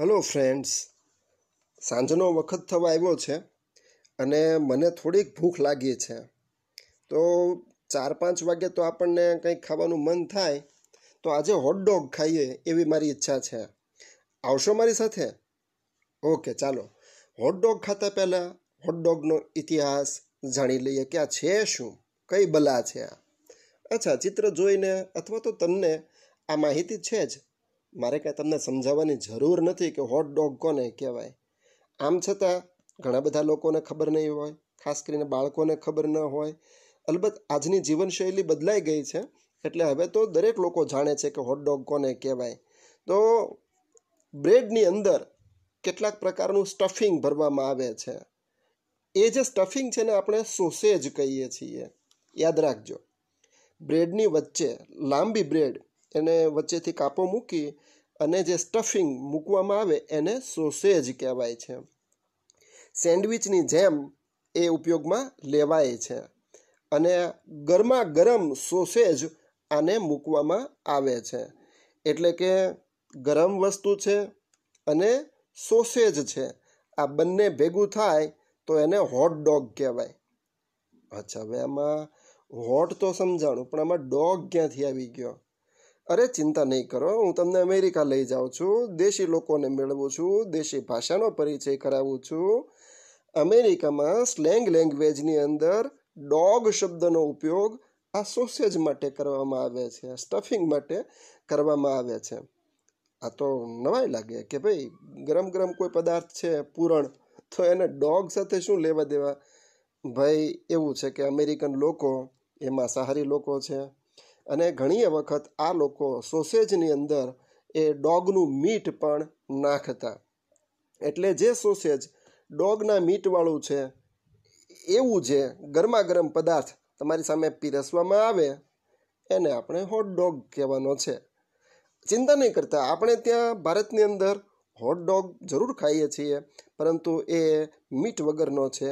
hello friends સાંજનો વખત થવા આવ્યો છે અને મને થોડીક ભૂખ લાગી છે તો ચાર પાંચ વાગે તો આપણને કંઈક ખાવાનું મન થાય તો આજે હોટડોગ ખાઈએ એવી મારી ઈચ્છા છે આવશો મારી સાથે ઓકે ચાલો હોટડોગ ખાતા પહેલાં હોટડોગનો ઇતિહાસ જાણી લઈએ કે આ છે શું કઈ બલા છે આ અચ્છા ચિત્ર જોઈને અથવા તો તમને આ માહિતી છે જ મારે કાંઈ તમને સમજાવવાની જરૂર નથી કે હોટ ડોગ કોને કહેવાય આમ છતાં ઘણા બધા લોકોને ખબર નહીં હોય ખાસ કરીને બાળકોને ખબર ન હોય અલબત્ત આજની જીવનશૈલી બદલાઈ ગઈ છે એટલે હવે તો દરેક લોકો જાણે છે કે હોટ ડોગ કોને કહેવાય તો બ્રેડની અંદર કેટલાક પ્રકારનું સ્ટફિંગ ભરવામાં આવે છે એ જે સ્ટફિંગ છે ને આપણે સોસેજ કહીએ છીએ યાદ રાખજો બ્રેડની વચ્ચે લાંબી બ્રેડ એને વચ્ચેથી કાપો મૂકી અને જે સ્ટફિંગ મૂકવામાં આવે એને સોસેજ કહેવાય છે સેન્ડવિચની જેમ એ ઉપયોગમાં લેવાય છે અને ગરમા ગરમ સોસેજ આને મૂકવામાં આવે છે એટલે કે ગરમ વસ્તુ છે અને સોસેજ છે આ બંને ભેગું થાય તો એને હોટ ડોગ કહેવાય અચ્છા હવે આમાં હોટ તો સમજાણું પણ આમાં ડોગ ક્યાંથી આવી ગયો અરે ચિંતા નહીં કરો હું તમને અમેરિકા લઈ જાઉં છું દેશી લોકોને મેળવું છું દેશી ભાષાનો પરિચય કરાવું છું અમેરિકામાં સ્લેંગ લેંગ્વેજની અંદર ડોગ શબ્દનો ઉપયોગ આ સોસેજ માટે કરવામાં આવે છે સ્ટફિંગ માટે કરવામાં આવે છે આ તો નવાય લાગે કે ભાઈ ગરમ ગરમ કોઈ પદાર્થ છે પૂરણ તો એને ડોગ સાથે શું લેવા દેવા ભાઈ એવું છે કે અમેરિકન લોકો એમાં સહારી લોકો છે અને ઘણી વખત આ લોકો સોસેજની અંદર એ ડોગનું મીટ પણ નાખતા એટલે જે સોસેજ ડોગના મીટવાળું છે એવું જે ગરમા ગરમ પદાર્થ તમારી સામે પીરસવામાં આવે એને આપણે હોટડોગ કહેવાનો છે ચિંતા નહીં કરતા આપણે ત્યાં ભારતની અંદર હોટડોગ જરૂર ખાઈએ છીએ પરંતુ એ મીટ વગરનો છે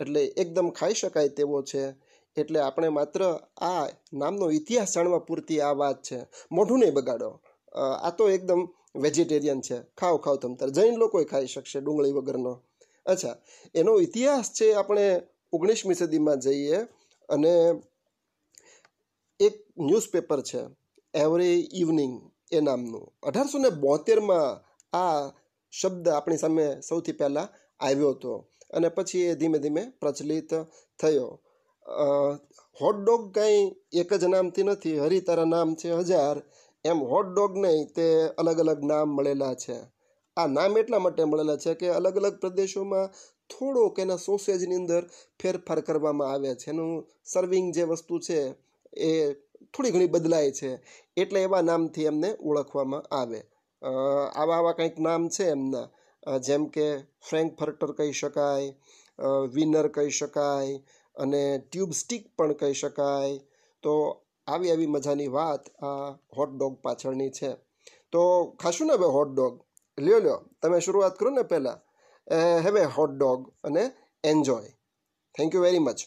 એટલે એકદમ ખાઈ શકાય તેવો છે એટલે આપણે માત્ર આ નામનો ઇતિહાસ જાણવા પૂરતી આ વાત છે મોઢું નહીં બગાડો આ તો એકદમ વેજીટેરિયન છે ખાઓ ખાઓ તમતર જૈન લોકોએ ખાઈ શકશે ડુંગળી વગરનો અચ્છા એનો ઇતિહાસ છે આપણે ઓગણીસમી સદીમાં જઈએ અને એક ન્યૂઝપેપર છે એવરી ઇવનિંગ એ નામનું અઢારસો ને બોતેરમાં આ શબ્દ આપણી સામે સૌથી પહેલાં આવ્યો હતો અને પછી એ ધીમે ધીમે પ્રચલિત થયો હોટડોગ કંઈ એક જ નામથી નથી હરી તારા નામ છે હજાર એમ હોટડોગ નહીં તે અલગ અલગ નામ મળેલા છે આ નામ એટલા માટે મળેલા છે કે અલગ અલગ પ્રદેશોમાં થોડોક એના સોસેજની અંદર ફેરફાર કરવામાં આવે છે એનું સર્વિંગ જે વસ્તુ છે એ થોડી ઘણી બદલાય છે એટલે એવા નામથી એમને ઓળખવામાં આવે આવા આવા કંઈક નામ છે એમના જેમ કે ફ્રેન્ક ફર્ટર કહી શકાય વિનર કહી શકાય અને ટ્યુબ સ્ટીક પણ કહી શકાય તો આવી આવી મજાની વાત આ હોટડોગ પાછળની છે તો ખાશું ને હવે હોટડોગ લ્યો લ્યો તમે શરૂઆત કરો ને પહેલાં હવે હોટડોગ અને enjoy thank you very much